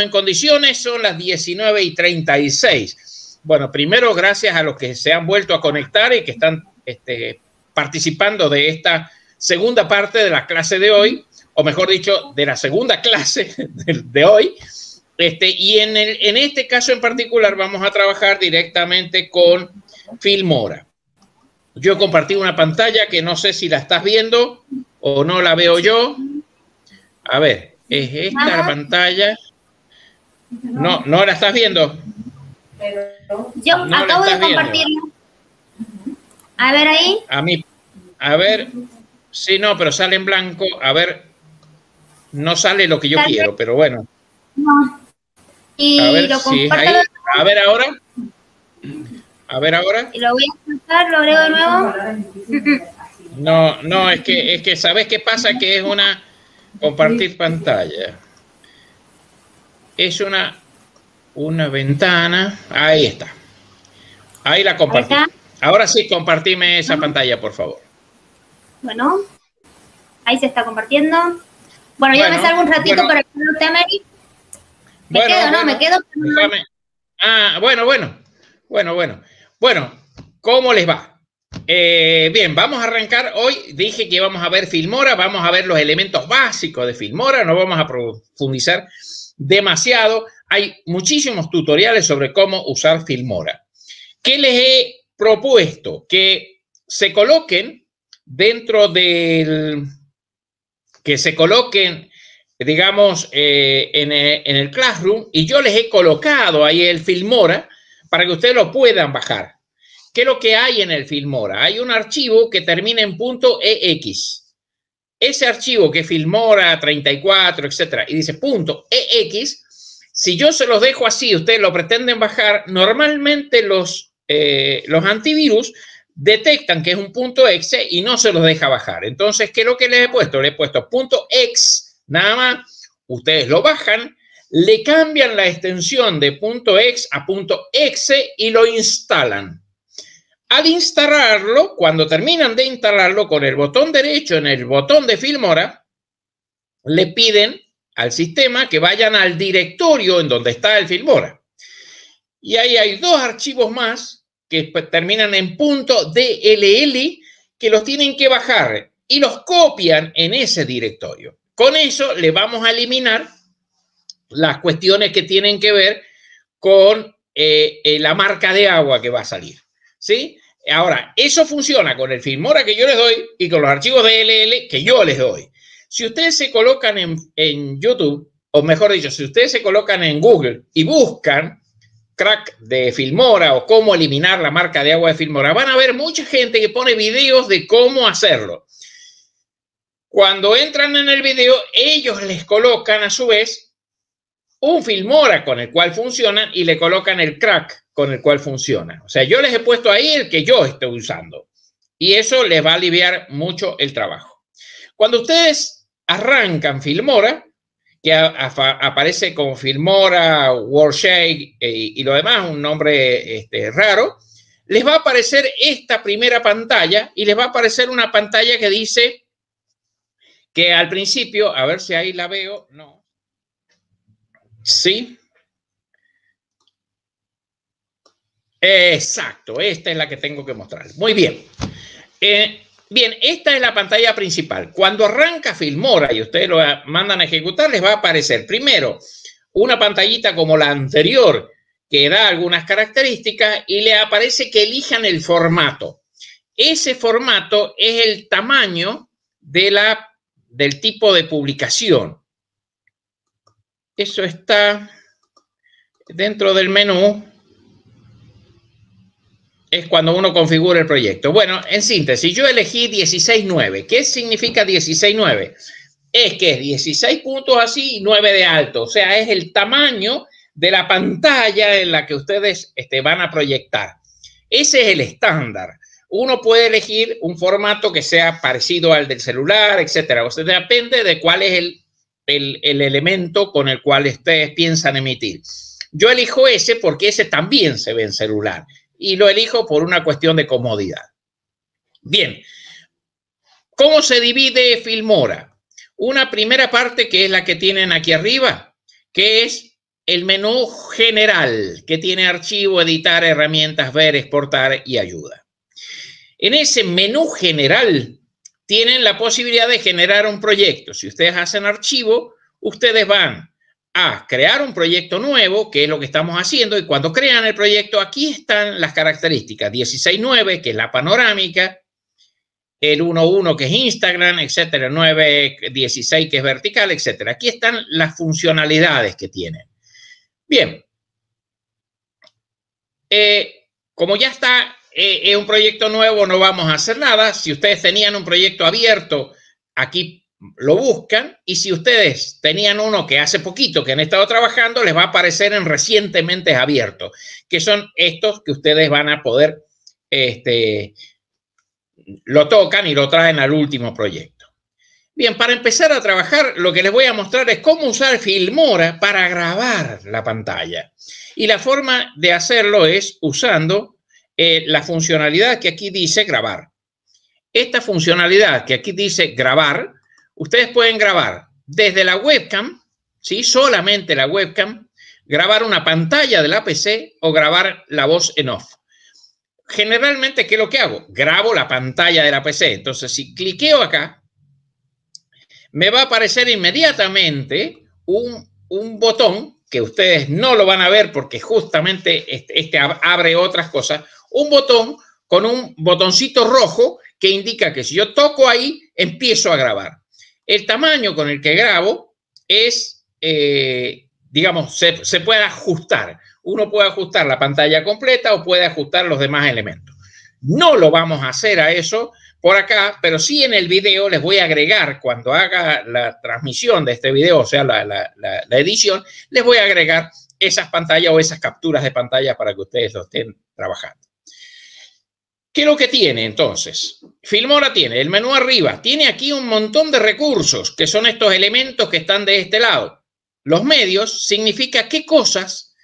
en condiciones, son las 19 y 36. Bueno, primero gracias a los que se han vuelto a conectar y que están este, participando de esta segunda parte de la clase de hoy, o mejor dicho, de la segunda clase de, hoy. Este, y en, el, en este caso en particular vamos a trabajar directamente con Filmora. Yo compartí una pantalla que no sé si la estás viendo o no la veo yo. A ver, es esta la pantalla. No, no la estás viendo. Yo acabo de compartirla. A ver ahí. A mí. A ver. Sí, no, pero sale en blanco. A ver. No sale lo que yo quiero, pero bueno. No. Y a ver, lo comparto. A ver ahora. A ver ahora. lo voy a escuchar, lo agrego de nuevo. No, no, es que, es que, ¿sabes qué pasa? Que es una compartir pantalla es una, una ventana. Ahí está. Ahí la compartí. Ahora sí, compartime esa ah. pantalla, por favor. Bueno, ahí se está compartiendo. Bueno, yo me salgo un ratito para que no Me quedo, ¿no? Me quedo. Ah, bueno, bueno. Bueno, bueno. Bueno, ¿cómo les va? Eh, bien, vamos a arrancar hoy. Dije que vamos a ver Filmora, vamos a ver los elementos básicos de Filmora, no vamos a profundizar demasiado. Hay muchísimos tutoriales sobre cómo usar Filmora. ¿Qué les he propuesto? Que se coloquen dentro del... que se coloquen, digamos, eh, en, el, Classroom y yo les he colocado ahí el Filmora para que ustedes lo puedan bajar. ¿Qué es lo que hay en el Filmora? Hay un archivo que termina en .ex ese archivo que Filmora 34, etcétera, y dice .ex, si yo se los dejo así, ustedes lo pretenden bajar, normalmente los, eh, los antivirus detectan que es un punto .exe y no se los deja bajar. Entonces, ¿qué es lo que les he puesto? Le he puesto punto .ex, nada más, ustedes lo bajan, le cambian la extensión de punto .ex a punto .exe y lo instalan. Al instalarlo, cuando terminan de instalarlo con el botón derecho en el botón de Filmora, le piden al sistema que vayan al directorio en donde está el Filmora. Y ahí hay dos archivos más que pues, terminan en punto DLL que los tienen que bajar y los copian en ese directorio. Con eso le vamos a eliminar las cuestiones que tienen que ver con eh, eh, la marca de agua que va a salir. ¿Sí? Ahora, eso funciona con el Filmora que yo les doy y con los archivos de LL que yo les doy. Si ustedes se colocan en, en YouTube, o mejor dicho, si ustedes se colocan en Google y buscan crack de Filmora o cómo eliminar la marca de agua de Filmora, van a ver mucha gente que pone videos de cómo hacerlo. Cuando entran en el video, ellos les colocan a su vez un Filmora con el cual funcionan y le colocan el crack con el cual funciona. O sea, yo les he puesto ahí el que yo estoy usando y eso les va a aliviar mucho el trabajo. Cuando ustedes arrancan Filmora, que aparece como Filmora, World eh, y lo demás, un nombre este, raro, les va a aparecer esta primera pantalla y les va a aparecer una pantalla que dice que al principio, a ver si ahí la veo, no. ¿Sí? Exacto, esta es la que tengo que mostrar. Muy bien. Eh, bien, esta es la pantalla principal. Cuando arranca Filmora y ustedes lo mandan a ejecutar, les va a aparecer primero una pantallita como la anterior que da algunas características y le aparece que elijan el formato. Ese formato es el tamaño de la, del tipo de publicación. Eso está dentro del menú. Es cuando uno configura el proyecto. Bueno, en síntesis, yo elegí 16.9. ¿Qué significa 16.9? Es que es 16 puntos así y 9 de alto. O sea, es el tamaño de la pantalla en la que ustedes este, van a proyectar. Ese es el estándar. Uno puede elegir un formato que sea parecido al del celular, etcétera. O depende de cuál es el el, elemento con el cual ustedes piensan emitir. Yo elijo ese porque ese también se ve en celular y lo elijo por una cuestión de comodidad. Bien, ¿cómo se divide Filmora? Una primera parte que es la que tienen aquí arriba, que es el menú general que tiene archivo, editar, herramientas, ver, exportar y ayuda. En ese menú general tienen la posibilidad de generar un proyecto. Si ustedes hacen archivo, ustedes van a crear un proyecto nuevo, que es lo que estamos haciendo, y cuando crean el proyecto, aquí están las características, 16.9, que es la panorámica, el 1.1, que es Instagram, etcétera, 9.16, que es vertical, etcétera. Aquí están las funcionalidades que tienen. Bien. Eh, como ya está es eh, eh, un proyecto nuevo, no vamos a hacer nada. Si ustedes tenían un proyecto abierto, aquí lo buscan. Y si ustedes tenían uno que hace poquito que han estado trabajando, les va a aparecer en recientemente abierto, que son estos que ustedes van a poder, este, lo tocan y lo traen al último proyecto. Bien, para empezar a trabajar, lo que les voy a mostrar es cómo usar Filmora para grabar la pantalla. Y la forma de hacerlo es usando eh, la funcionalidad que aquí dice grabar. Esta funcionalidad que aquí dice grabar, ustedes pueden grabar desde la webcam, ¿sí? solamente la webcam, grabar una pantalla de la PC o grabar la voz en off. Generalmente, ¿qué es lo que hago? Grabo la pantalla de la PC. Entonces, si cliqueo acá, me va a aparecer inmediatamente un, botón que ustedes no lo van a ver porque justamente este, este abre otras cosas, un botón con un botoncito rojo que indica que si yo toco ahí, empiezo a grabar. El tamaño con el que grabo es, eh, digamos, se, puede ajustar. Uno puede ajustar la pantalla completa o puede ajustar los demás elementos. No lo vamos a hacer a eso por acá, pero sí en el video les voy a agregar, cuando haga la transmisión de este video, o sea, la, la, edición, les voy a agregar esas pantallas o esas capturas de pantalla para que ustedes lo estén trabajando. ¿Qué es lo que tiene entonces? Filmora tiene el menú arriba, tiene aquí un montón de recursos, que son estos elementos que están de este lado. Los medios significa qué cosas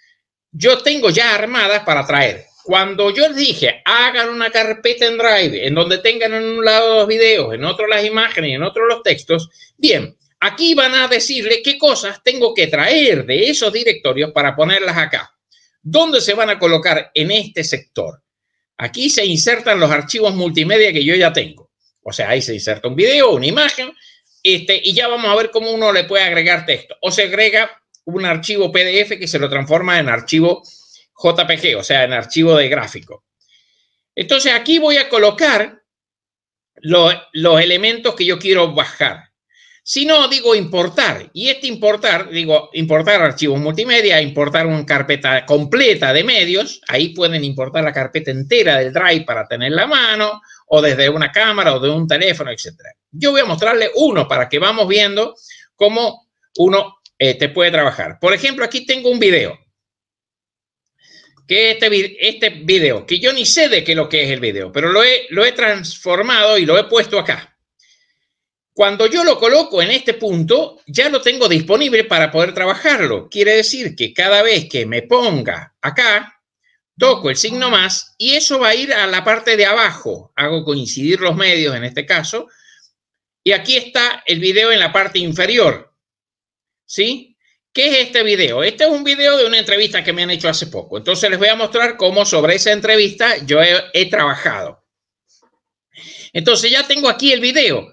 yo tengo ya armadas para traer. Cuando yo les dije, hagan una carpeta en Drive, en donde tengan en un lado los videos, en otro las imágenes, en otro los textos, bien, aquí van a decirle qué cosas tengo que traer de esos directorios para ponerlas acá. ¿Dónde se van a colocar en este sector? Aquí se insertan los archivos multimedia que yo ya tengo. O sea, ahí se inserta un video, una imagen, este, y ya vamos a ver cómo uno le puede agregar texto. O se agrega un archivo PDF que se lo transforma en archivo JPG, o sea, en archivo de gráfico. Entonces aquí voy a colocar los elementos que yo quiero bajar. Si no digo importar. Y este importar, digo importar archivos multimedia, importar una carpeta completa de medios, ahí pueden importar la carpeta entera del drive para tenerla la mano, o desde una cámara o de un teléfono, etc. Yo voy a mostrarle uno para que vamos viendo cómo uno eh, te puede trabajar. Por ejemplo, aquí tengo un video. Que este, este video, que yo ni sé de qué es lo que es el video, pero lo he transformado y lo he puesto acá. Cuando yo lo coloco en este punto, ya lo tengo disponible para poder trabajarlo. Quiere decir que cada vez que me ponga acá, toco el signo más y eso va a ir a la parte de abajo. Hago coincidir los medios en este caso. Y aquí está el video en la parte inferior. ¿Sí? ¿Qué es este video? Este es un video de una entrevista que me han hecho hace poco. Entonces les voy a mostrar cómo sobre esa entrevista yo he, he trabajado. Entonces ya tengo aquí el video.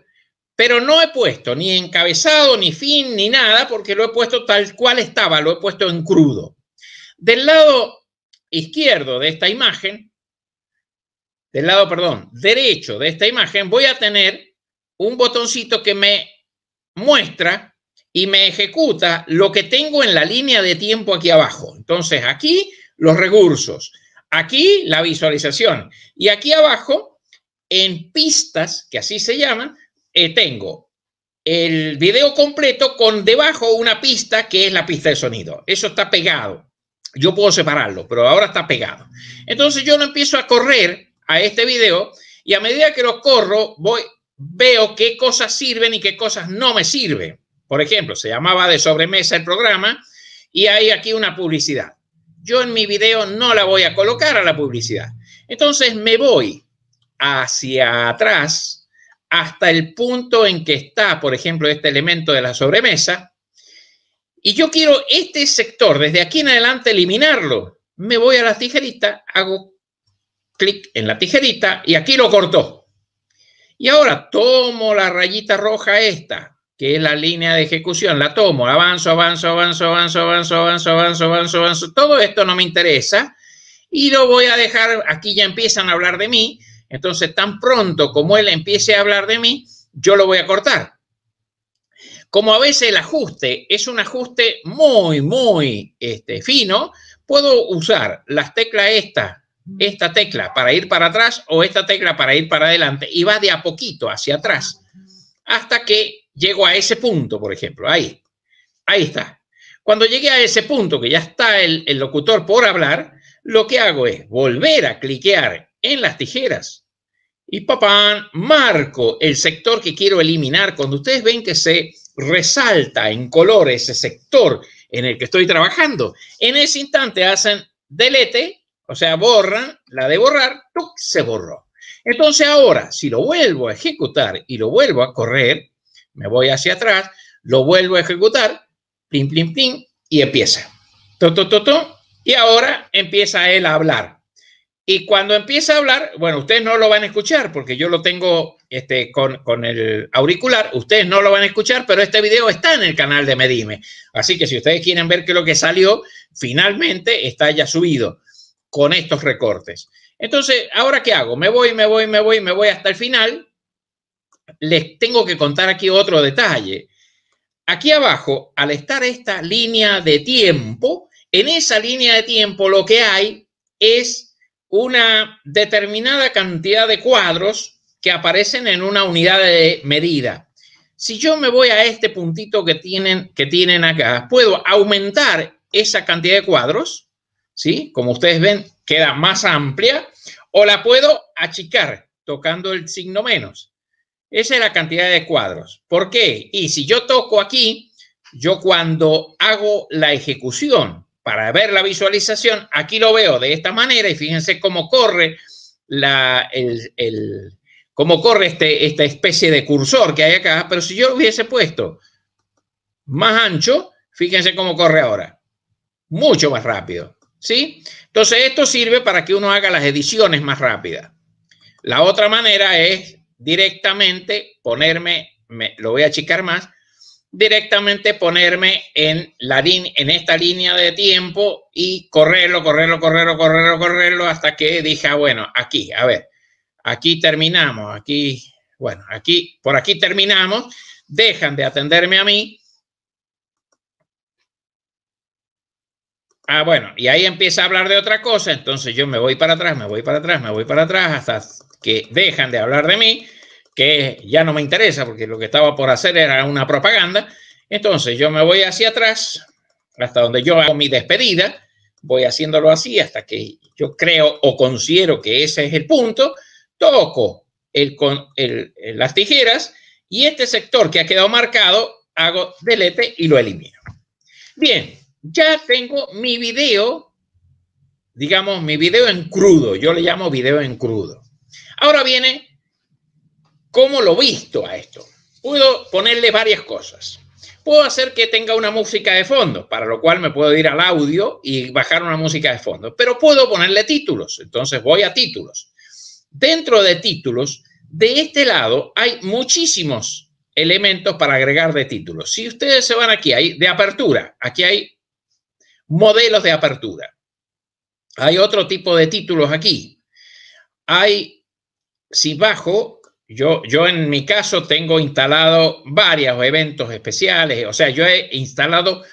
Pero no he puesto ni encabezado, ni fin, ni nada, porque lo he puesto tal cual estaba, lo he puesto en crudo. Del lado izquierdo de esta imagen, del lado, perdón, derecho de esta imagen, voy a tener un botoncito que me muestra y me ejecuta lo que tengo en la línea de tiempo aquí abajo. Entonces, aquí los recursos, aquí la visualización y aquí abajo en pistas, que así se llaman, eh, tengo el video completo con debajo una pista que es la pista de sonido. Eso está pegado. Yo puedo separarlo, pero ahora está pegado. Entonces yo no empiezo a correr a este video y a medida que lo corro, voy, veo qué cosas sirven y qué cosas no me sirven. Por ejemplo, se llamaba de sobremesa el programa y hay aquí una publicidad. Yo en mi video no la voy a colocar a la publicidad. Entonces me voy hacia atrás hasta el punto en que está, por ejemplo, este elemento de la sobremesa. Y yo quiero este sector, desde aquí en adelante, eliminarlo. Me voy a las tijerita, hago clic en la tijerita y aquí lo cortó. Y ahora tomo la rayita roja esta, que es la línea de ejecución, la tomo, avanzo, avanzo, avanzo, avanzo, avanzo, avanzo, avanzo, avanzo, avanzo. Todo esto no me interesa y lo voy a dejar, aquí ya empiezan a hablar de mí, entonces, tan pronto como él empiece a hablar de mí, yo lo voy a cortar. Como a veces el ajuste es un ajuste muy, muy este, fino, puedo usar las teclas esta, esta tecla para ir para atrás o esta tecla para ir para adelante y va de a poquito hacia atrás hasta que llego a ese punto, por ejemplo, ahí. Ahí está. Cuando llegué a ese punto que ya está el, el locutor por hablar, lo que hago es volver a cliquear en las tijeras. Y papá, marco el sector que quiero eliminar. Cuando ustedes ven que se resalta en color ese sector en el que estoy trabajando, en ese instante hacen delete, o sea, borran, la de borrar, se borró. Entonces ahora, si lo vuelvo a ejecutar y lo vuelvo a correr, me voy hacia atrás, lo vuelvo a ejecutar, plim, plim, plim, y empieza. toto toto y ahora empieza él a hablar. Y cuando empieza a hablar, bueno, ustedes no lo van a escuchar porque yo lo tengo este, con, con, el auricular, ustedes no lo van a escuchar, pero este video está en el canal de Medime. Así que si ustedes quieren ver que lo que salió, finalmente está ya subido con estos recortes. Entonces, ¿ahora qué hago? Me voy, me voy, me voy, me voy hasta el final. Les tengo que contar aquí otro detalle. Aquí abajo, al estar esta línea de tiempo, en esa línea de tiempo lo que hay es una determinada cantidad de cuadros que aparecen en una unidad de medida. Si yo me voy a este puntito que tienen, que tienen acá, puedo aumentar esa cantidad de cuadros, ¿sí? Como ustedes ven, queda más amplia, o la puedo achicar tocando el signo menos. Esa es la cantidad de cuadros. ¿Por qué? Y si yo toco aquí, yo cuando hago la ejecución para ver la visualización, aquí lo veo de esta manera y fíjense cómo corre la, el, el, cómo corre este, esta especie de cursor que hay acá, pero si yo hubiese puesto más ancho, fíjense cómo corre ahora, mucho más rápido, ¿sí? Entonces esto sirve para que uno haga las ediciones más rápidas. La otra manera es directamente ponerme, me, lo voy a achicar más, directamente ponerme en, la en esta línea de tiempo y correrlo, correrlo, correrlo, correrlo, correrlo hasta que dije, ah, bueno, aquí, a ver, aquí terminamos, aquí, bueno, aquí, por aquí terminamos, dejan de atenderme a mí. Ah, bueno, y ahí empieza a hablar de otra cosa, entonces yo me voy para atrás, me voy para atrás, me voy para atrás, hasta que dejan de hablar de mí que ya no me interesa porque lo que estaba por hacer era una propaganda. Entonces yo me voy hacia atrás, hasta donde yo hago mi despedida, voy haciéndolo así hasta que yo creo o considero que ese es el punto, toco el, con, las tijeras y este sector que ha quedado marcado, hago delete y lo elimino. Bien, ya tengo mi video, digamos, mi video en crudo, yo le llamo video en crudo. Ahora viene cómo lo visto a esto. Puedo ponerle varias cosas. Puedo hacer que tenga una música de fondo, para lo cual me puedo ir al audio y bajar una música de fondo, pero puedo ponerle títulos, entonces voy a títulos. Dentro de títulos, de este lado hay muchísimos elementos para agregar de títulos. Si ustedes se van aquí, hay de apertura, aquí hay modelos de apertura. Hay otro tipo de títulos aquí. Hay, si bajo, yo, en mi caso tengo instalado varios eventos especiales, o sea, yo he instalado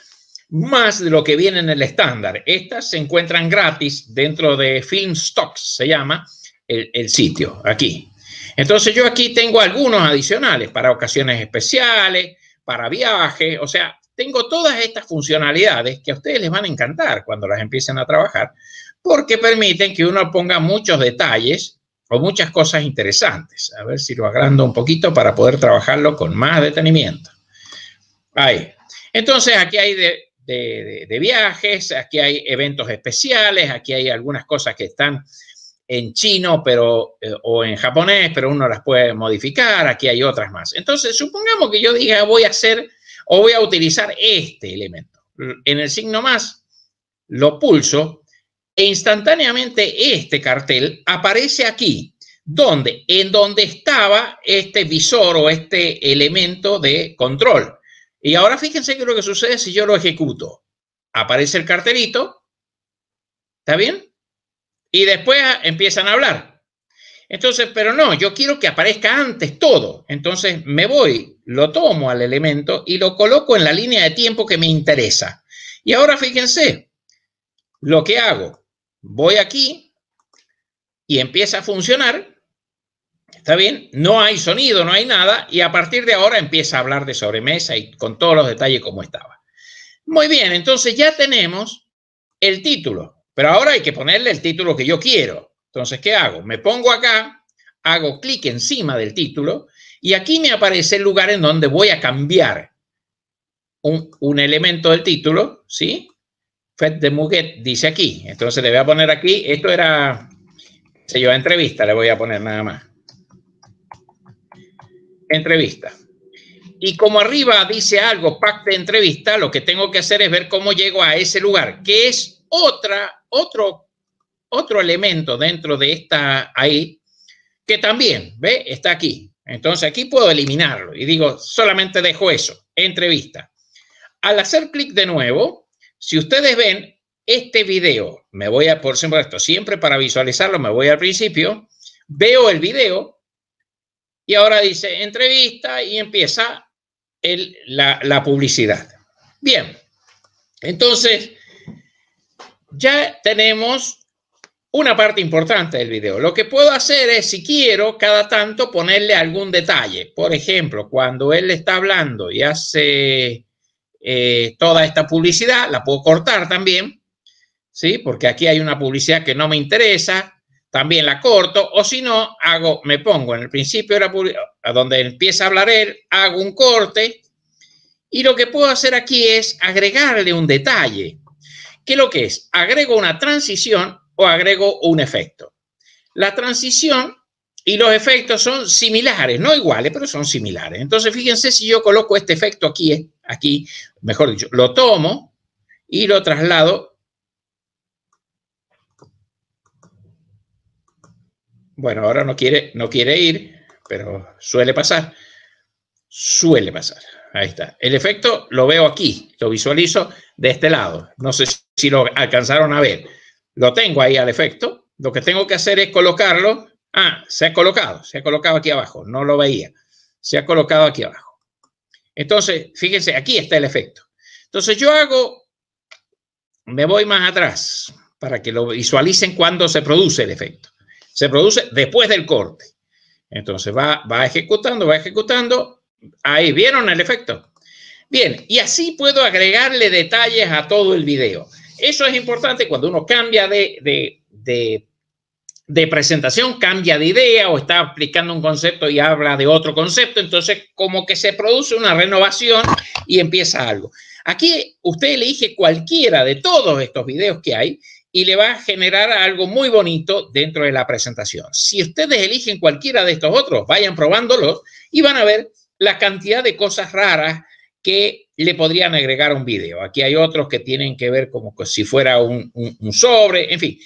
más de lo que viene en el estándar. Estas se encuentran gratis dentro de Film se llama el, el sitio, aquí. Entonces yo aquí tengo algunos adicionales para ocasiones especiales, para viajes, o sea, tengo todas estas funcionalidades que a ustedes les van a encantar cuando las empiecen a trabajar, porque permiten que uno ponga muchos detalles o muchas cosas interesantes. A ver si lo agrando un poquito para poder trabajarlo con más detenimiento. Ahí. Entonces, aquí hay de, viajes, aquí hay eventos especiales, aquí hay algunas cosas que están en chino pero, eh, o en japonés, pero uno las puede modificar, aquí hay otras más. Entonces, supongamos que yo diga voy a hacer o voy a utilizar este elemento. En el signo más lo pulso e instantáneamente este cartel aparece aquí. ¿Dónde? En donde estaba este visor o este elemento de control. Y ahora fíjense qué es lo que sucede si yo lo ejecuto. Aparece el cartelito. ¿Está bien? Y después empiezan a hablar. Entonces, pero no, yo quiero que aparezca antes todo. Entonces me voy, lo tomo al elemento y lo coloco en la línea de tiempo que me interesa. Y ahora fíjense lo que hago voy aquí y empieza a funcionar, está bien, no hay sonido, no hay nada, y a partir de ahora empieza a hablar de sobremesa y con todos los detalles como estaba. Muy bien, entonces ya tenemos el título, pero ahora hay que ponerle el título que yo quiero. Entonces, ¿qué hago? Me pongo acá, hago clic encima del título y aquí me aparece el lugar en donde voy a cambiar un, un elemento del título, ¿sí? Fed de Muguet dice aquí. Entonces le voy a poner aquí. Esto era, se yo, entrevista, le voy a poner nada más. Entrevista. Y como arriba dice algo, pack de entrevista, lo que tengo que hacer es ver cómo llego a ese lugar, que es otra, otro, otro elemento dentro de esta ahí, que también, ¿ve? Está aquí. Entonces aquí puedo eliminarlo y digo, solamente dejo eso, entrevista. Al hacer clic de nuevo, si ustedes ven este video, me voy a, por esto siempre para visualizarlo, me voy al principio, veo el video y ahora dice entrevista y empieza la, la publicidad. Bien, entonces ya tenemos una parte importante del video. Lo que puedo hacer es, si quiero, cada tanto ponerle algún detalle. Por ejemplo, cuando él está hablando y hace eh, toda esta publicidad, la puedo cortar también, ¿sí? Porque aquí hay una publicidad que no me interesa, también la corto, o si no, hago, me pongo en el principio de a donde empieza a hablar él, hago un corte, y lo que puedo hacer aquí es agregarle un detalle. que lo que es? Agrego una transición o agrego un efecto. La transición y los efectos son similares, no iguales, pero son similares. Entonces, fíjense si yo coloco este efecto aquí, eh, aquí, mejor dicho, lo tomo y lo traslado. Bueno, ahora no quiere, no quiere ir, pero suele pasar. Suele pasar. Ahí está. El efecto lo veo aquí, lo visualizo de este lado. No sé si lo alcanzaron a ver. Lo tengo ahí al efecto. Lo que tengo que hacer es colocarlo Ah, se ha colocado, se ha colocado aquí abajo, no lo veía. Se ha colocado aquí abajo. Entonces, fíjense, aquí está el efecto. Entonces yo hago, me voy más atrás para que lo visualicen cuando se produce el efecto. Se produce después del corte. Entonces va, ejecutando, va ejecutando. Ahí vieron el efecto. Bien, y así puedo agregarle detalles a todo el video. Eso es importante cuando uno cambia de, de de presentación, cambia de idea o está aplicando un concepto y habla de otro concepto, entonces como que se produce una renovación y empieza algo. Aquí usted elige cualquiera de todos estos videos que hay y le va a generar algo muy bonito dentro de la presentación. Si ustedes eligen cualquiera de estos otros, vayan probándolos y van a ver la cantidad de cosas raras que le podrían agregar a un video. Aquí hay otros que tienen que ver como si fuera un, un sobre, en fin.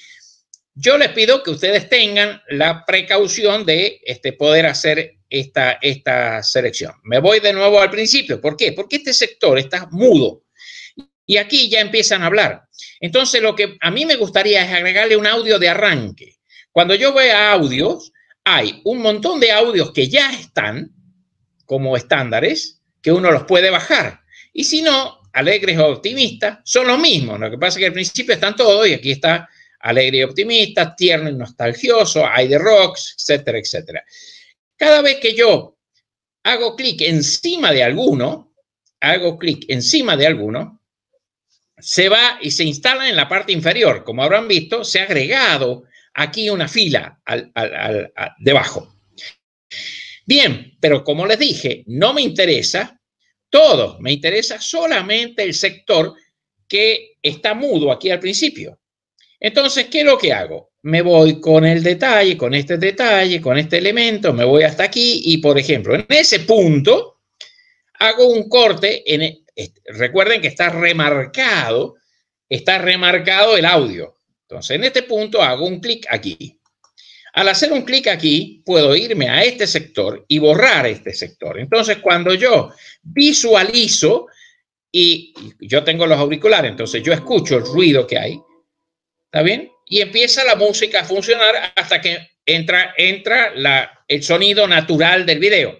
Yo les pido que ustedes tengan la precaución de este, poder hacer esta, esta selección. Me voy de nuevo al principio. ¿Por qué? Porque este sector está mudo. Y aquí ya empiezan a hablar. Entonces, lo que a mí me gustaría es agregarle un audio de arranque. Cuando yo voy a audios, hay un montón de audios que ya están como estándares, que uno los puede bajar. Y si no, alegres o optimistas, son los mismos. Lo que pasa es que al principio están todos y aquí está alegre y optimista, tierno y nostalgioso, hay de rocks, etcétera, etcétera. Cada vez que yo hago clic encima de alguno, hago clic encima de alguno, se va y se instala en la parte inferior. Como habrán visto, se ha agregado aquí una fila al, debajo. Bien, pero como les dije, no me interesa todo, me interesa solamente el sector que está mudo aquí al principio. Entonces, ¿qué es lo que hago? Me voy con el detalle, con este detalle, con este elemento, me voy hasta aquí y, por ejemplo, en ese punto hago un corte. En e, recuerden que está remarcado, está remarcado el audio. Entonces, en este punto hago un clic aquí. Al hacer un clic aquí, puedo irme a este sector y borrar este sector. Entonces, cuando yo visualizo y yo tengo los auriculares, entonces yo escucho el ruido que hay, ¿Está bien? Y empieza la música a funcionar hasta que entra, entra el sonido natural del video.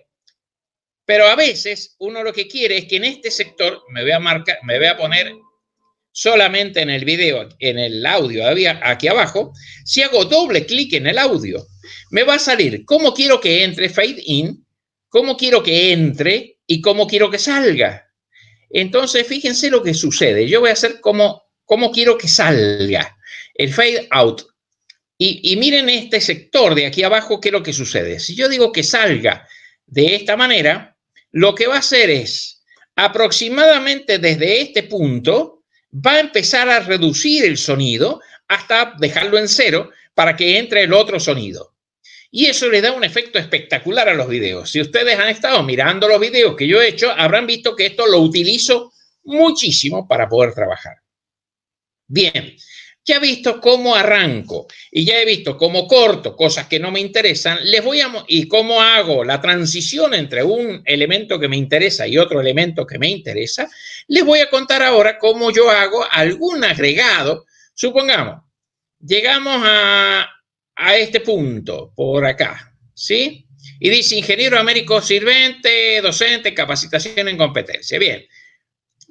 Pero a veces uno lo que quiere es que en este sector me voy a me poner solamente en el video, en el audio, aquí abajo. Si hago doble clic en el audio, me va a salir cómo quiero que entre fade in, cómo quiero que entre y cómo quiero que salga. Entonces, fíjense lo que sucede. Yo voy a hacer como, como quiero que salga el fade out. Y, miren este sector de aquí abajo, ¿qué es lo que sucede? Si yo digo que salga de esta manera, lo que va a hacer es aproximadamente desde este punto, va a empezar a reducir el sonido hasta dejarlo en cero para que entre el otro sonido. Y eso le da un efecto espectacular a los videos. Si ustedes han estado mirando los videos que yo he hecho, habrán visto que esto lo utilizo muchísimo para poder trabajar. Bien, ya he visto cómo arranco y ya he visto cómo corto cosas que no me interesan, les voy a y cómo hago la transición entre un elemento que me interesa y otro elemento que me interesa, les voy a contar ahora cómo yo hago algún agregado. Supongamos, llegamos a, a este punto por acá, ¿sí? Y dice ingeniero Américo Sirvente, docente, capacitación en competencia. Bien,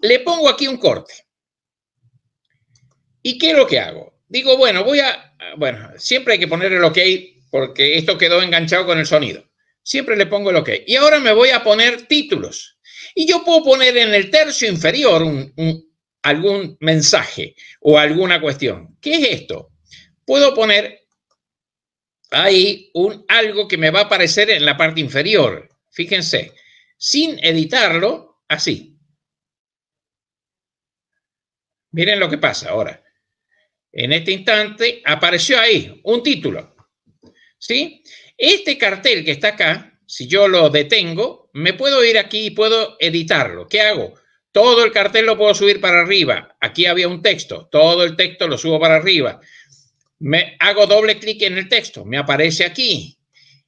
le pongo aquí un corte ¿Y qué es lo que hago? Digo, bueno, voy a, bueno, siempre hay que poner el OK porque esto quedó enganchado con el sonido. Siempre le pongo el OK. Y ahora me voy a poner títulos. Y yo puedo poner en el tercio inferior algún mensaje o alguna cuestión. ¿Qué es esto? Puedo poner ahí un, algo que me va a aparecer en la parte inferior. Fíjense, sin editarlo, así. Miren lo que pasa ahora en este instante, apareció ahí un título. ¿Sí? Este cartel que está acá, si yo lo detengo, me puedo ir aquí y puedo editarlo. ¿Qué hago? Todo el cartel lo puedo subir para arriba. Aquí había un texto. Todo el texto lo subo para arriba. Me hago doble clic en el texto. Me aparece aquí.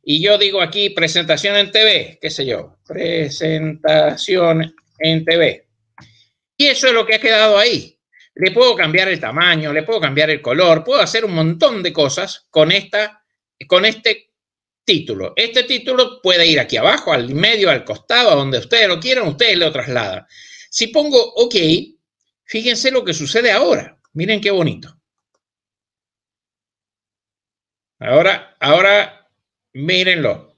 Y yo digo aquí presentación en TV. ¿Qué sé yo? Presentación en TV. Y eso es lo que ha quedado ahí. Le puedo cambiar el tamaño, le puedo cambiar el color, puedo hacer un montón de cosas con, esta, con este título. Este título puede ir aquí abajo, al medio, al costado, a donde ustedes lo quieran, ustedes lo trasladan. Si pongo OK, fíjense lo que sucede ahora. Miren qué bonito. Ahora, ahora, mírenlo.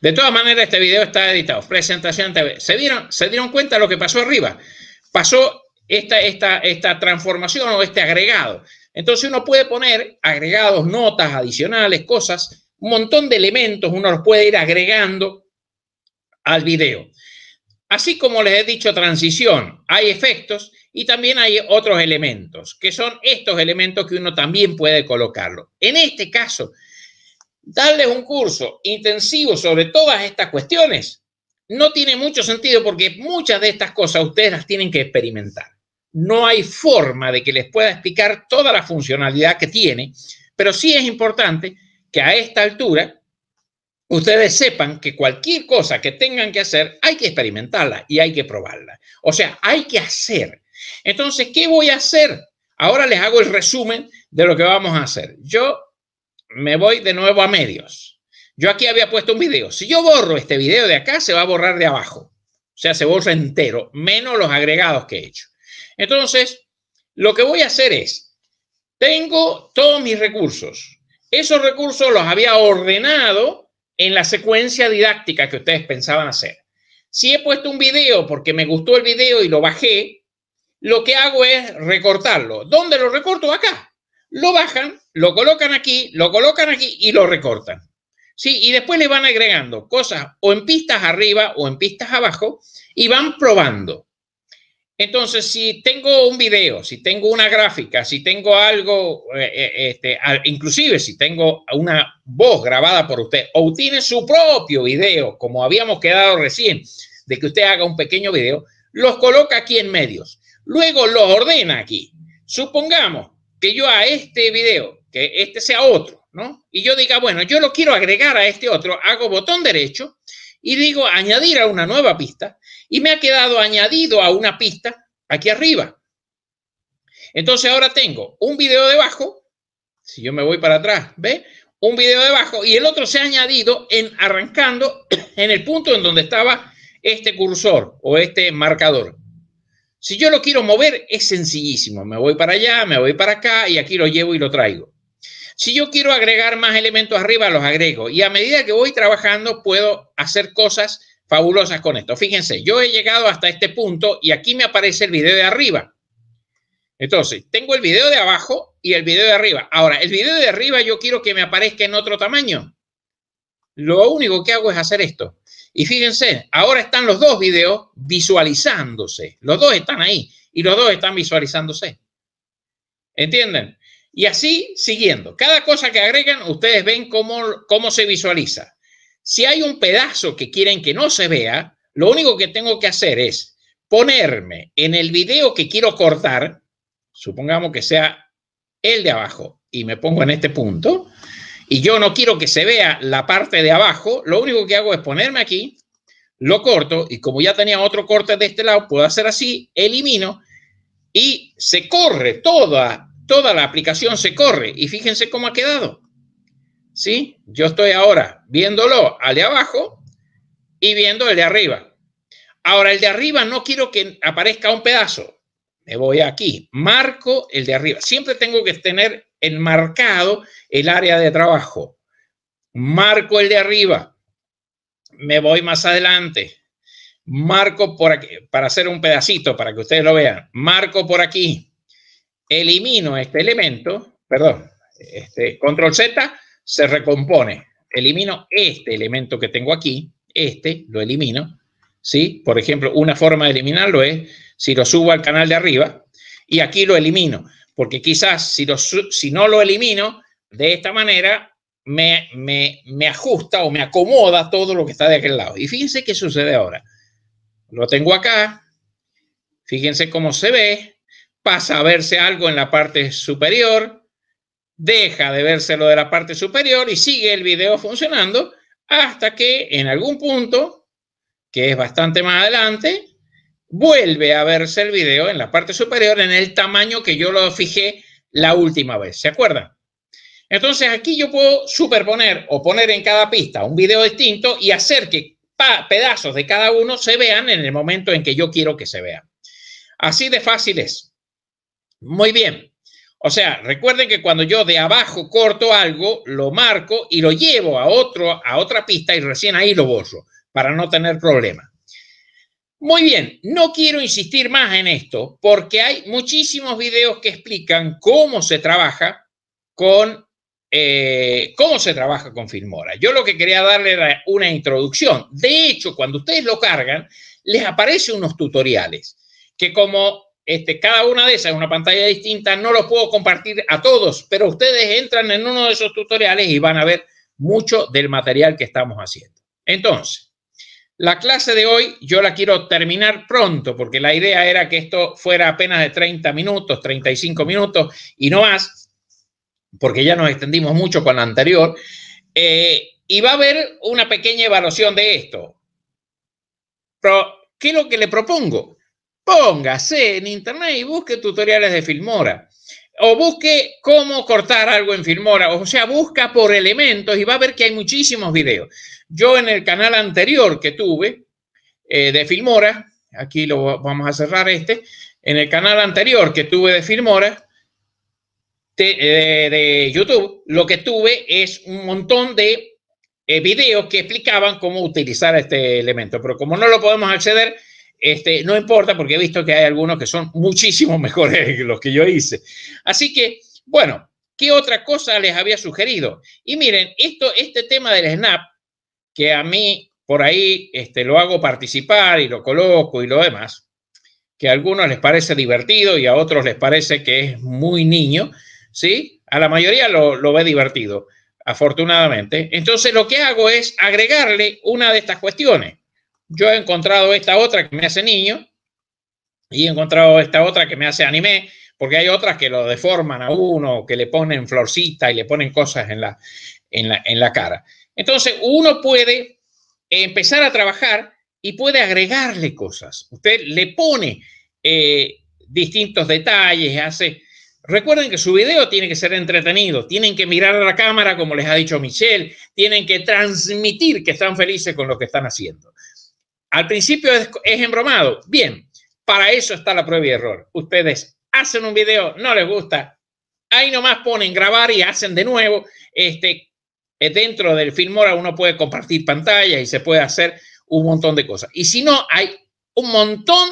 De todas maneras, este video está editado. Presentación TV. ¿Se dieron, ¿Se dieron cuenta de lo que pasó arriba? Pasó esta, esta transformación o este agregado. Entonces uno puede poner agregados, notas adicionales, cosas, un montón de elementos, uno los puede ir agregando al video. Así como les he dicho, transición, hay efectos y también hay otros elementos, que son estos elementos que uno también puede colocarlo. En este caso, darles un curso intensivo sobre todas estas cuestiones no tiene mucho sentido porque muchas de estas cosas ustedes las tienen que experimentar no hay forma de que les pueda explicar toda la funcionalidad que tiene, pero sí es importante que a esta altura ustedes sepan que cualquier cosa que tengan que hacer hay que experimentarla y hay que probarla. O sea, hay que hacer. Entonces, ¿qué voy a hacer? Ahora les hago el resumen de lo que vamos a hacer. Yo me voy de nuevo a medios. Yo aquí había puesto un video. Si yo borro este video de acá, se va a borrar de abajo. O sea, se borra entero, menos los agregados que he hecho. Entonces, lo que voy a hacer es, tengo todos mis recursos. Esos recursos los había ordenado en la secuencia didáctica que ustedes pensaban hacer. Si he puesto un video porque me gustó el video y lo bajé, lo que hago es recortarlo. ¿Dónde lo recorto? Acá. Lo bajan, lo colocan aquí, lo colocan aquí y lo recortan. Sí, y después le van agregando cosas o en pistas arriba o en pistas abajo y van probando. Entonces, si tengo un video, si tengo una gráfica, si tengo algo, eh, eh, este, inclusive si tengo una voz grabada por usted, o tiene su propio video, como habíamos quedado recién, de que usted haga un pequeño video, los coloca aquí en medios. Luego los ordena aquí. Supongamos que yo a este video, que este sea otro, ¿no? Y yo diga, bueno, yo lo quiero agregar a este otro, hago botón derecho y digo añadir a una nueva pista y me ha quedado añadido a una pista aquí arriba. Entonces ahora tengo un video debajo, si yo me voy para atrás, ¿ve? Un video debajo y el otro se ha añadido en arrancando en el punto en donde estaba este cursor o este marcador. Si yo lo quiero mover es sencillísimo, me voy para allá, me voy para acá y aquí lo llevo y lo traigo. Si yo quiero agregar más elementos arriba, los agrego y a medida que voy trabajando puedo hacer cosas fabulosas con esto. Fíjense, yo he llegado hasta este punto y aquí me aparece el video de arriba. Entonces, tengo el video de abajo y el video de arriba. Ahora, el video de arriba yo quiero que me aparezca en otro tamaño. Lo único que hago es hacer esto. Y fíjense, ahora están los dos videos visualizándose. Los dos están ahí y los dos están visualizándose. ¿Entienden? Y así siguiendo. Cada cosa que agregan, ustedes ven cómo, cómo se visualiza. Si hay un pedazo que quieren que no se vea, lo único que tengo que hacer es ponerme en el video que quiero cortar, supongamos que sea el de abajo, y me pongo en este punto, y yo no quiero que se vea la parte de abajo, lo único que hago es ponerme aquí, lo corto, y como ya tenía otro corte de este lado, puedo hacer así, elimino, y se corre toda, toda la aplicación se corre, y fíjense cómo ha quedado. ¿sí? Yo estoy ahora viéndolo al de abajo y viendo el de arriba. Ahora, el de arriba no quiero que aparezca un pedazo. Me voy aquí, marco el de arriba. Siempre tengo que tener enmarcado el área de trabajo. Marco el de arriba. Me voy más adelante. Marco por aquí, para hacer un pedacito, para que ustedes lo vean. Marco por aquí. Elimino este elemento, perdón, este, control Z, se recompone. Elimino este elemento que tengo aquí, este, lo elimino, ¿sí? Por ejemplo, una forma de eliminarlo es si lo subo al canal de arriba y aquí lo elimino, porque quizás si, no lo elimino de esta manera, me, me ajusta o me acomoda todo lo que está de aquel lado. Y fíjense qué sucede ahora. Lo tengo acá, fíjense cómo se ve, pasa a verse algo en la parte superior, deja de lo de la parte superior y sigue el video funcionando hasta que en algún punto, que es bastante más adelante, vuelve a verse el video en la parte superior en el tamaño que yo lo fijé la última vez. ¿Se acuerdan? Entonces aquí yo puedo superponer o poner en cada pista un video distinto y hacer que pedazos de cada uno se vean en el momento en que yo quiero que se vean. Así de fácil es. Muy bien. O sea, recuerden que cuando yo de abajo corto algo, lo marco y lo llevo a, otro, a otra pista y recién ahí lo borro para no tener problema. Muy bien, no quiero insistir más en esto porque hay muchísimos videos que explican cómo se trabaja con, eh, cómo se trabaja con Filmora. Yo lo que quería darle era una introducción. De hecho, cuando ustedes lo cargan, les aparecen unos tutoriales que como este, cada una de esas es una pantalla distinta, no los puedo compartir a todos, pero ustedes entran en uno de esos tutoriales y van a ver mucho del material que estamos haciendo. Entonces, la clase de hoy yo la quiero terminar pronto porque la idea era que esto fuera apenas de 30 minutos, 35 minutos y no más, porque ya nos extendimos mucho con la anterior. Eh, y va a haber una pequeña evaluación de esto. Pero, ¿qué es lo que le propongo? póngase en internet y busque tutoriales de Filmora. O busque cómo cortar algo en Filmora. O sea, busca por elementos y va a ver que hay muchísimos videos. Yo en el canal anterior que tuve eh, de Filmora, aquí lo vamos a cerrar este, en el canal anterior que tuve de Filmora, eh, de, YouTube, lo que tuve es un montón de eh, videos que explicaban cómo utilizar este elemento. Pero como no lo podemos acceder, este, no importa porque he visto que hay algunos que son muchísimo mejores que los que yo hice. Así que, bueno, ¿qué otra cosa les había sugerido? Y miren, esto, este tema del snap, que a mí por ahí este, lo hago participar y lo coloco y lo demás, que a algunos les parece divertido y a otros les parece que es muy niño, ¿sí? A la mayoría lo ve divertido, afortunadamente. Entonces lo que hago es agregarle una de estas cuestiones yo he encontrado esta otra que me hace niño y he encontrado esta otra que me hace anime, porque hay otras que lo deforman a uno, que le ponen florcita y le ponen cosas en la, en la, cara. Entonces, uno puede empezar a trabajar y puede agregarle cosas. Usted le pone eh, distintos detalles, hace... Recuerden que su video tiene que ser entretenido, tienen que mirar a la cámara, como les ha dicho Michelle, tienen que transmitir que están felices con lo que están haciendo. Al principio es, embromado. Bien, para eso está la prueba y error. Ustedes hacen un video, no les gusta, ahí nomás ponen grabar y hacen de nuevo. Este, eh, dentro del Filmora uno puede compartir pantalla y se puede hacer un montón de cosas. Y si no, hay un montón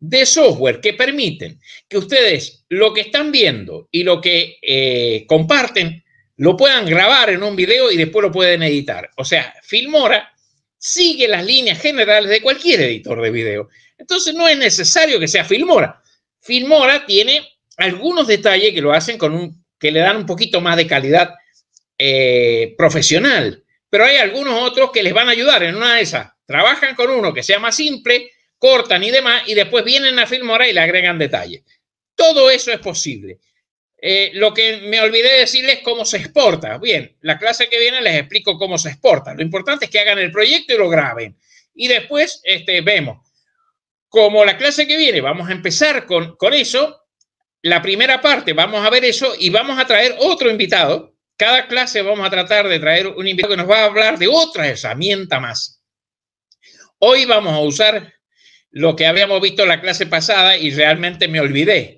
de software que permiten que ustedes lo que están viendo y lo que eh, comparten lo puedan grabar en un video y después lo pueden editar. O sea, Filmora sigue las líneas generales de cualquier editor de video. Entonces no es necesario que sea Filmora. Filmora tiene algunos detalles que lo hacen con un, que le dan un poquito más de calidad eh, profesional, pero hay algunos otros que les van a ayudar en una de esas. Trabajan con uno que sea más simple, cortan y demás, y después vienen a Filmora y le agregan detalles. Todo eso es posible. Eh, lo que me olvidé decirles es cómo se exporta. Bien, la clase que viene les explico cómo se exporta. Lo importante es que hagan el proyecto y lo graben. Y después este, vemos. Como la clase que viene, vamos a empezar con, con eso. La primera parte, vamos a ver eso y vamos a traer otro invitado. Cada clase vamos a tratar de traer un invitado que nos va a hablar de otra herramienta más. Hoy vamos a usar lo que habíamos visto la clase pasada y realmente me olvidé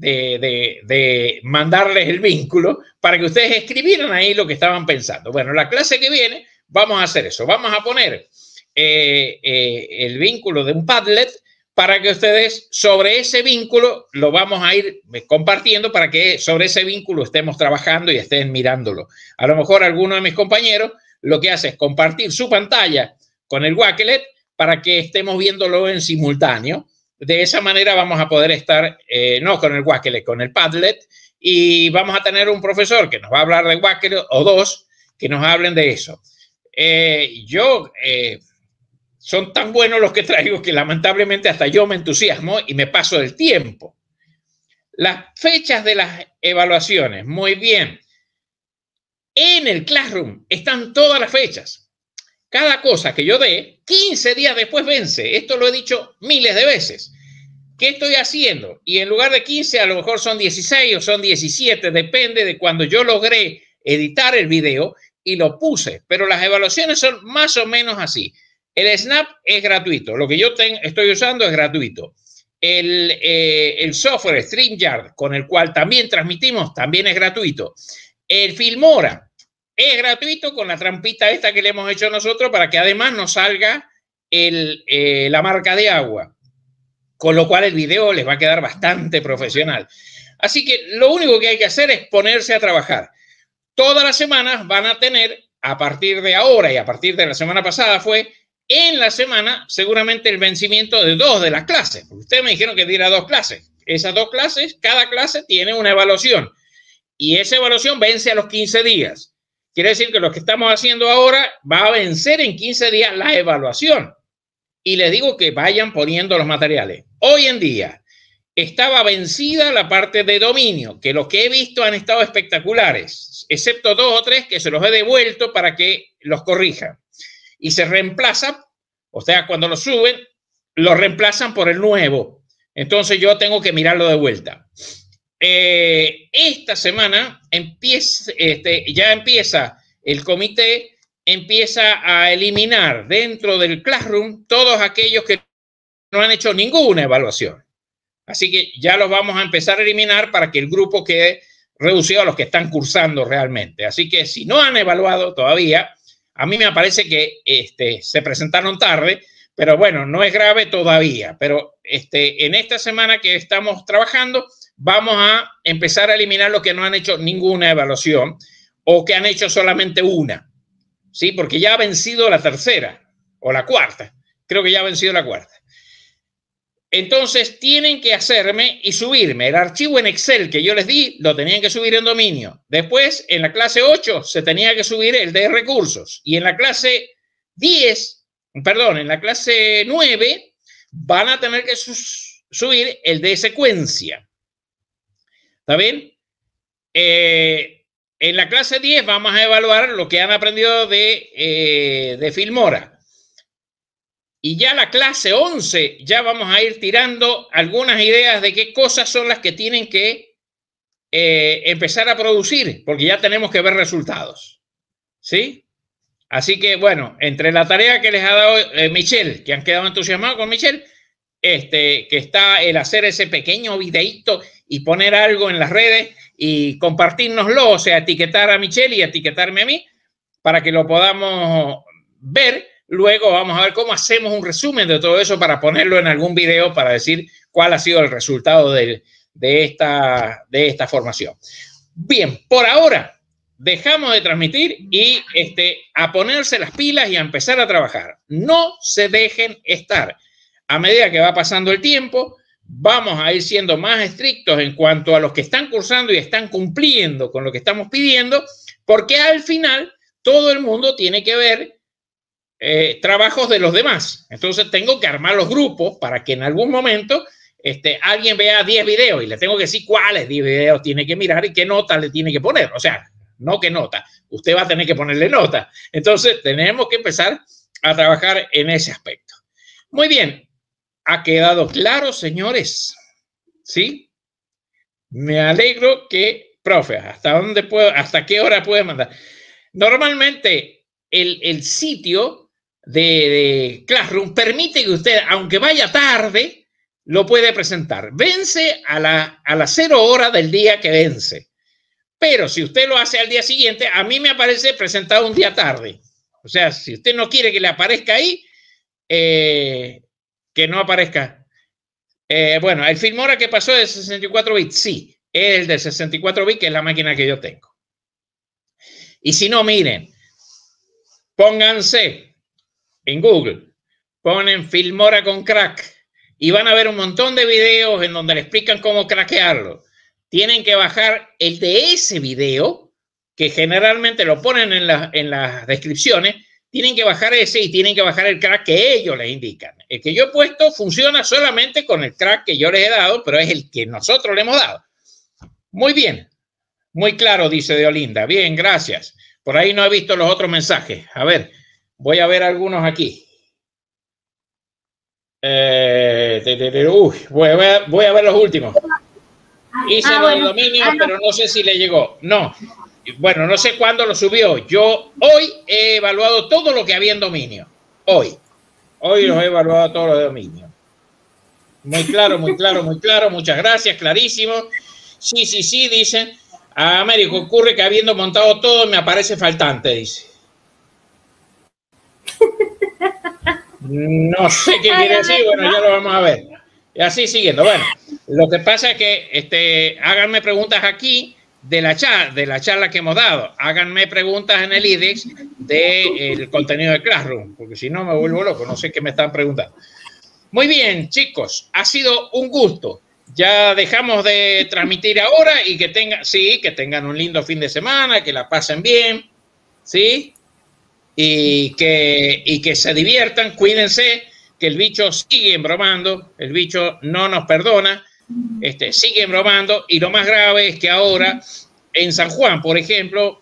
de, mandarles el vínculo para que ustedes escribieran ahí lo que estaban pensando. Bueno, la clase que viene vamos a hacer eso. Vamos a poner eh, eh, el vínculo de un Padlet para que ustedes sobre ese vínculo lo vamos a ir compartiendo para que sobre ese vínculo estemos trabajando y estén mirándolo. A lo mejor alguno de mis compañeros lo que hace es compartir su pantalla con el Wacklet para que estemos viéndolo en simultáneo de esa manera vamos a poder estar, eh, no con el Wackele, con el Padlet, y vamos a tener un profesor que nos va a hablar de Wakele o dos que nos hablen de eso. Eh, yo, eh, son tan buenos los que traigo que lamentablemente hasta yo me entusiasmo y me paso el tiempo. Las fechas de las evaluaciones, muy bien. En el Classroom están todas las fechas cada cosa que yo dé, 15 días después vence. Esto lo he dicho miles de veces. ¿Qué estoy haciendo? Y en lugar de 15, a lo mejor son 16 o son 17, depende de cuando yo logré editar el video y lo puse. Pero las evaluaciones son más o menos así. El Snap es gratuito, lo que yo estoy usando es gratuito. Eh, el software StreamYard, con el cual también transmitimos, también es gratuito. El Filmora, es gratuito con la trampita esta que le hemos hecho nosotros para que además nos salga eh, la marca de agua. Con lo cual el video les va a quedar bastante profesional. Así que lo único que hay que hacer es ponerse a trabajar. Todas las semanas van a tener, a partir de ahora y a partir de la semana pasada fue, en la semana seguramente el vencimiento de dos de las clases. ustedes me dijeron que diera dos clases. Esas dos clases, cada clase tiene una evaluación. Y esa evaluación vence a los 15 días. Quiere decir que lo que estamos haciendo ahora va a vencer en 15 días la evaluación. Y les digo que vayan poniendo los materiales. Hoy en día estaba vencida la parte de dominio, que lo que he visto han estado espectaculares, excepto dos o tres que se los he devuelto para que los corrijan. Y se reemplaza, o sea, cuando lo suben, lo reemplazan por el nuevo. Entonces yo tengo que mirarlo de vuelta. Eh, esta semana empieza, este, ya empieza el comité, empieza a eliminar dentro del classroom todos aquellos que no han hecho ninguna evaluación. Así que ya los vamos a empezar a eliminar para que el grupo quede reducido a los que están cursando realmente. Así que si no han evaluado todavía, a mí me parece que este, se presentaron tarde, pero bueno, no es grave todavía. Pero este, en esta semana que estamos trabajando, vamos a empezar a eliminar los que no han hecho ninguna evaluación o que han hecho solamente una, ¿sí? Porque ya ha vencido la tercera o la cuarta, creo que ya ha vencido la cuarta. Entonces tienen que hacerme y subirme. El archivo en Excel que yo les di lo tenían que subir en dominio. Después, en la clase 8 se tenía que subir el de recursos. Y en la clase 10, perdón, en la clase 9 van a tener que subir el de secuencia. ¿Está bien? Eh, en la clase 10 vamos a evaluar lo que han aprendido de, Filmora. Eh, y ya la clase 11 ya vamos a ir tirando algunas ideas de qué cosas son las que tienen que eh, empezar a producir, porque ya tenemos que ver resultados. ¿Sí? Así que bueno, entre la tarea que les ha dado Michelle, que han quedado entusiasmados con Michelle, este, que está el hacer ese pequeño videíto y poner algo en las redes y compartirnoslo, o sea, etiquetar a Michelle y etiquetarme a mí para que lo podamos ver. Luego vamos a ver cómo hacemos un resumen de todo eso para ponerlo en algún video para decir cuál ha sido el resultado de, esta, formación. Bien, por ahora dejamos de transmitir y este, a ponerse las pilas y a empezar a trabajar. No se dejen estar a medida que va pasando el tiempo, vamos a ir siendo más estrictos en cuanto a los que están cursando y están cumpliendo con lo que estamos pidiendo, porque al final todo el mundo tiene que ver eh, trabajos de los demás. Entonces tengo que armar los grupos para que en algún momento este, alguien vea 10 videos y le tengo que decir cuáles 10 videos tiene que mirar y qué nota le tiene que poner. O sea, no qué nota, usted va a tener que ponerle nota. Entonces tenemos que empezar a trabajar en ese aspecto. Muy bien, ha quedado claro, señores. ¿Sí? Me alegro que, profe, ¿hasta dónde puedo, hasta qué hora puede mandar? Normalmente el, sitio de, Classroom permite que usted, aunque vaya tarde, lo puede presentar. Vence a la, a la cero hora del día que vence. Pero si usted lo hace al día siguiente, a mí me aparece presentado un día tarde. O sea, si usted no quiere que le aparezca ahí, eh, que no aparezca. Eh, bueno, el Filmora que pasó de 64 bits, sí, el de 64 bits, que es la máquina que yo tengo. Y si no, miren, pónganse en Google, ponen Filmora con crack y van a ver un montón de videos en donde le explican cómo craquearlo. Tienen que bajar el de ese video, que generalmente lo ponen en, en las descripciones, tienen que bajar ese y tienen que bajar el crack que ellos les indican. El que yo he puesto funciona solamente con el crack que yo les he dado, pero es el que nosotros le hemos dado. Muy bien, muy claro, dice de Olinda. Bien, gracias. Por ahí no he visto los otros mensajes. A ver, voy a ver algunos aquí. Eh, uy, voy, a ver, los últimos. Hice ah, el dominio, ah, pero no sé si le llegó. No, bueno, no sé cuándo lo subió. Yo hoy he evaluado todo lo que había en dominio. Hoy. Hoy lo he evaluado todo lo de dominio. Muy claro, muy claro, muy claro. Muchas gracias, clarísimo. Sí, sí, sí, dicen. Américo ocurre que habiendo montado todo me aparece faltante, dice. No sé qué quiere decir, bueno, ya lo vamos a ver. Y así siguiendo. Bueno, lo que pasa es que este, háganme preguntas aquí de la, charla, de la charla que hemos dado. Háganme preguntas en el IDEX del contenido de Classroom, porque si no me vuelvo loco, no sé qué me están preguntando. Muy bien, chicos, ha sido un gusto. Ya dejamos de transmitir ahora y que tengan, sí, que tengan un lindo fin de semana, que la pasen bien, ¿sí? Y que, y que se diviertan, cuídense, que el bicho sigue embromando, el bicho no nos perdona este, siguen robando y lo más grave es que ahora en San Juan, por ejemplo,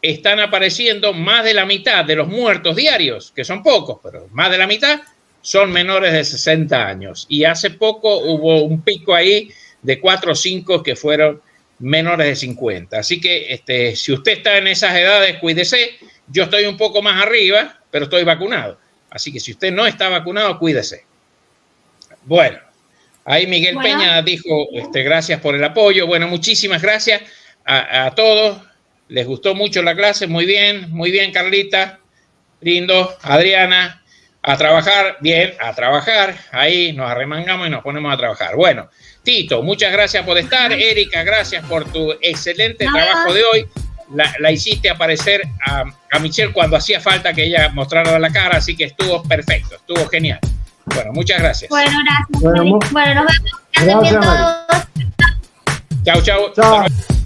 están apareciendo más de la mitad de los muertos diarios, que son pocos, pero más de la mitad son menores de 60 años. Y hace poco hubo un pico ahí de 4 o 5 que fueron menores de 50. Así que este, si usted está en esas edades, cuídese. Yo estoy un poco más arriba, pero estoy vacunado. Así que si usted no está vacunado, cuídese. Bueno, Ahí Miguel Peña dijo, este, gracias por el apoyo. Bueno, muchísimas gracias a, todos. Les gustó mucho la clase. Muy bien, muy bien, Carlita. Lindo. Adriana, a trabajar. Bien, a trabajar. Ahí nos arremangamos y nos ponemos a trabajar. Bueno, Tito, muchas gracias por estar. Erika, gracias por tu excelente trabajo de hoy. La, hiciste aparecer a, a Michelle cuando hacía falta que ella mostrara la cara, así que estuvo perfecto, estuvo genial. Bueno, muchas gracias. Bueno, gracias. Bueno, nos vemos. Gracias, gracias a todos. Chao, chao. chao.